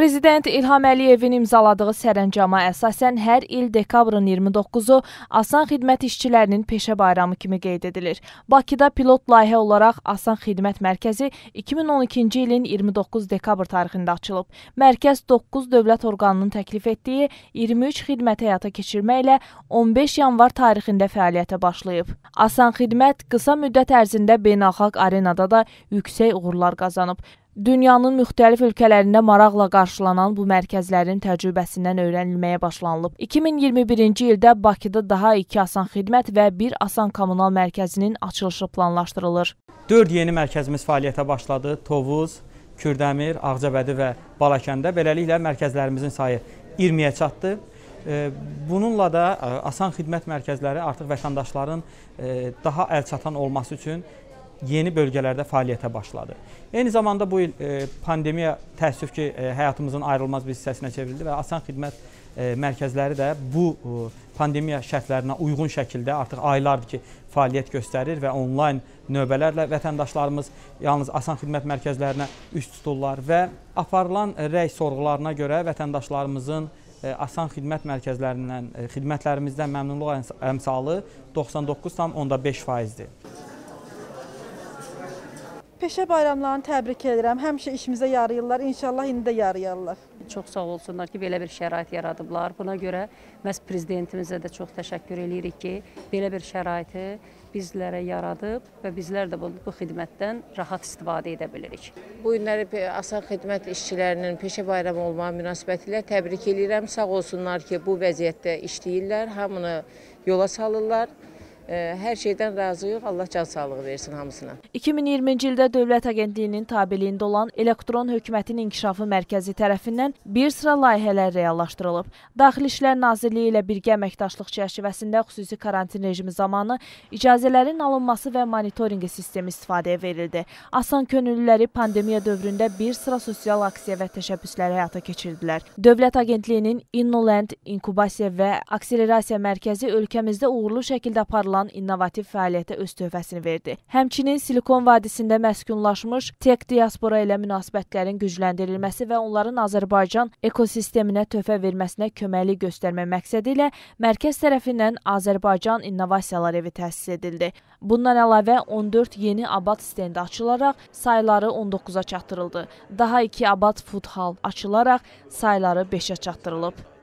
Prezident İlham Əliyevin imzaladığı sərəncama əsasən hər il dekabrın 29-u Asan Xidmət İşçilərinin Peşə Bayramı kimi qeyd edilir. Bakıda pilot layihə olaraq Asan Xidmət Mərkəzi 2012-ci ilin 29 dekabr tarixində açılıb. Mərkəz 9 dövlət orqanının təklif etdiyi 23 xidmət həyata keçirməklə 15 yanvar tarixində fəaliyyətə başlayıb. Asan Xidmət qısa müddət ərzində beynəlxalq arenada da yüksək uğurlar qazanıb. Dünyanın müxtəlif ölkələrində maraqla qarşılanan bu mərkəzlərin təcrübəsindən öyrənilməyə başlanılıb. 2021-ci ildə Bakıda daha 2 asan xidmət və 1 asan kommunal mərkəzinin açılışı planlaşdırılır. 4 yeni mərkəzimiz fəaliyyətə başladı. Tovuz, Kürdəmir, Ağcabədi və Balakəndə. Beləliklə mərkəzlərimizin sayı 20-yə çatdı. Bununla da e, asan xidmət mərkəzləri artıq vətəndaşların e, daha əlçatan olması üçün yeni bölgələrdə fəaliyyətə başladı. Eyni zamanda bu il e, pandemiya təəssüf ki, e, həyatımızın ayrılmaz bir hissəsinə çevrildi və asan xidmət e, mərkəzləri də bu pandemiya şərtlərinə uyğun şəkildə artıq aylardır ki, fəaliyyət göstərir və onlayn növbələrlə vətəndaşlarımız yalnız asan xidmət mərkəzlərinə üz tuturlar və aparılan rəy sorğularına görə vətəndaşlarımızın asan xidmət mərkəzlərindən, xidmətlərimizdən məmnunluq əmsalı 99,5%-dir. Peşə bayramlarını təbrik edirəm. Həmişə işimizə yarayırlar. İnşallah indi də yarayarlar. Çox sağ olsunlar ki, belə bir şərait yaradıblar. Buna görə məhz prezidentimizə də çox təşəkkür edirik ki, belə bir şəraiti bizlərə yaradıb və bizlər də bu, bu xidmətdən rahat istifadə edə bilirik. Bu günləri Asan Xidmət işçilərinin peşə bayramı olmağı münasibətilə təbrik edirəm. Sağ olsunlar ki, bu vəziyyətdə işləyirlər, hamını yola salırlar. Hər şeydən razıyıq. Allah can sağlığı versin hamısına. 2020-ci ildə Dövlət Agentliyinin tabeliyində olan Elektron Hökumətin İnkişafı Mərkəzi tərəfindən bir sıra layihələr reallaşdırılıb. Daxili İşlər Nazirliyi ilə birgə əməkdaşlıq çərçivəsində xüsusi karantin rejimi zamanı icazələrin alınması və monitorinqi sistemi istifadəyə verildi. Asan könüllüləri pandemiya dövründə bir sıra sosial aksiya və təşəbbüslər həyata keçirdilər. Dövlət Agentliyinin InnoLand inkubasiya və akselerasiya mərkəzi ölkəmizdə uğurlu şəkildə aparılan olan innovativ fəaliyyətə öz töhfəsini verdi. Həmçinin Silikon vadisində məskunlaşmış tek diaspora ilə münasibətlərin gücləndirilməsi və onların Azərbaycan ekosisteminə töhfə verməsinə köməklik göstərmək məqsədi ilə mərkəz tərəfindən Azərbaycan İnnovasiyalar evi təsis edildi. Bundan əlavə 14 yeni abad stendi açılaraq sayları 19-a çatdırıldı. Daha 2 abad food hall açılaraq sayları 5-ə çatdırılıb.